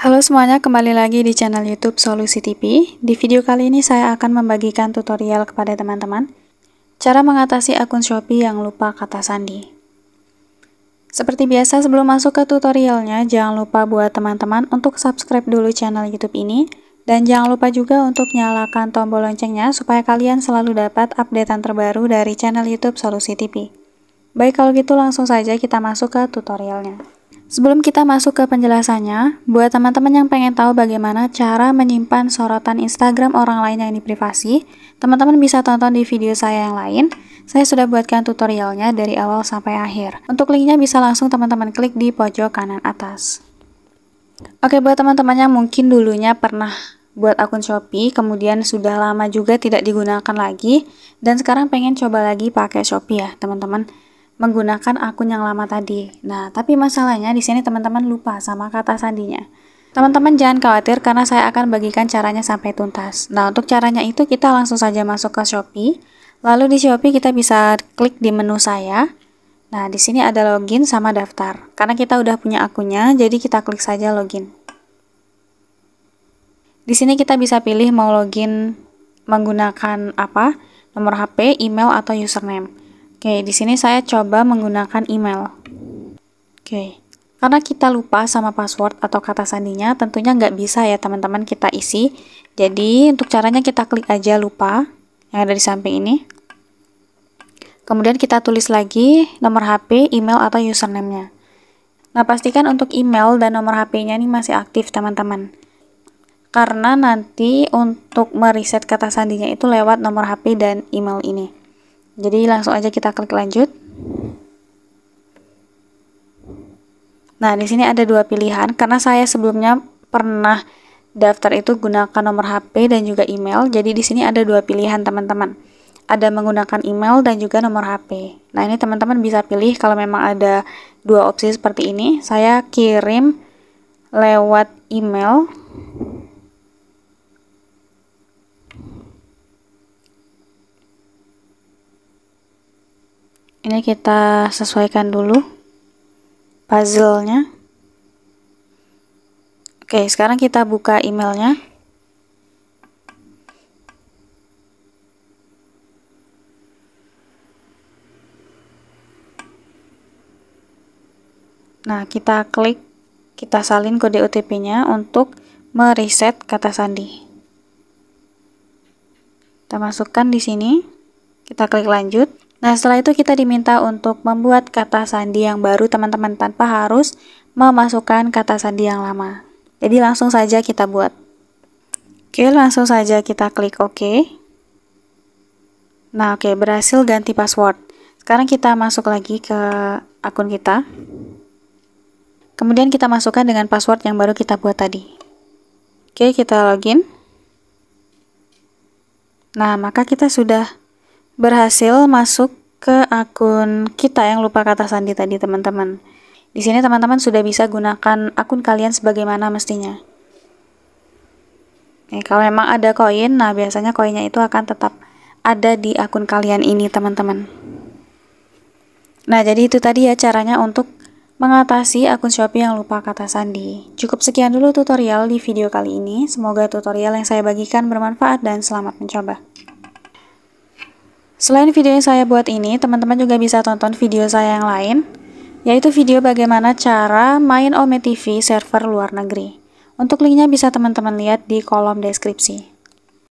Halo semuanya, kembali lagi di channel YouTube Solusi TV. Di video kali ini saya akan membagikan tutorial kepada teman-teman cara mengatasi akun Shopee yang lupa kata sandi. Seperti biasa, sebelum masuk ke tutorialnya, jangan lupa buat teman-teman untuk subscribe dulu channel YouTube ini dan jangan lupa juga untuk nyalakan tombol loncengnya supaya kalian selalu dapat updatean terbaru dari channel YouTube Solusi TV. Baik, kalau gitu langsung saja kita masuk ke tutorialnya. Sebelum kita masuk ke penjelasannya, buat teman-teman yang pengen tahu bagaimana cara menyimpan sorotan Instagram orang lain yang di privasi, teman-teman bisa tonton di video saya yang lain. Saya sudah buatkan tutorialnya dari awal sampai akhir. Untuk linknya bisa langsung teman-teman klik di pojok kanan atas. Oke, buat teman-teman yang mungkin dulunya pernah buat akun Shopee, kemudian sudah lama juga tidak digunakan lagi, dan sekarang pengen coba lagi pakai Shopee ya, teman-teman menggunakan akun yang lama tadi. Nah, tapi masalahnya di sini teman-teman lupa sama kata sandinya. Teman-teman jangan khawatir karena saya akan bagikan caranya sampai tuntas. Nah, untuk caranya itu kita langsung saja masuk ke Shopee. Lalu di Shopee kita bisa klik di menu saya. Nah, di sini ada login sama daftar. Karena kita udah punya akunnya, jadi kita klik saja login. Di sini kita bisa pilih mau login menggunakan apa, nomor HP, email, atau username. Oke, di sini saya coba menggunakan email. Oke, karena kita lupa sama password atau kata sandinya, tentunya nggak bisa ya teman-teman kita isi. Jadi, untuk caranya kita klik aja lupa yang ada di samping ini. Kemudian kita tulis lagi nomor HP, email, atau username-nya. Nah, pastikan untuk email dan nomor HP-nya ini masih aktif teman-teman. Karena nanti untuk mereset kata sandinya itu lewat nomor HP dan email ini. Jadi langsung aja kita klik lanjut. Nah, di sini ada dua pilihan karena saya sebelumnya pernah daftar itu gunakan nomor HP dan juga email. Jadi di sini ada dua pilihan, teman-teman. Ada menggunakan email dan juga nomor HP. Nah, ini teman-teman bisa pilih kalau memang ada dua opsi seperti ini. Saya kirim lewat email ini kita sesuaikan dulu puzzle-nya oke sekarang kita buka emailnya nah kita klik kita salin kode OTP-nya untuk mereset kata sandi kita masukkan di sini kita klik lanjut Nah, setelah itu kita diminta untuk membuat kata sandi yang baru teman-teman tanpa harus memasukkan kata sandi yang lama. Jadi langsung saja kita buat. Oke, langsung saja kita klik OK. Nah, oke, berhasil ganti password. Sekarang kita masuk lagi ke akun kita. Kemudian kita masukkan dengan password yang baru kita buat tadi. Oke, kita login. Nah, maka kita sudah berhasil masuk ke akun kita yang lupa kata sandi tadi teman-teman. Di sini teman-teman sudah bisa gunakan akun kalian sebagaimana mestinya. Nih, kalau memang ada koin, nah biasanya koinnya itu akan tetap ada di akun kalian ini teman-teman. Nah jadi itu tadi ya caranya untuk mengatasi akun Shopee yang lupa kata sandi. Cukup sekian dulu tutorial di video kali ini. Semoga tutorial yang saya bagikan bermanfaat dan selamat mencoba. Selain video yang saya buat ini, teman-teman juga bisa tonton video saya yang lain, yaitu video bagaimana cara main Ome TV server luar negeri. Untuk linknya bisa teman-teman lihat di kolom deskripsi.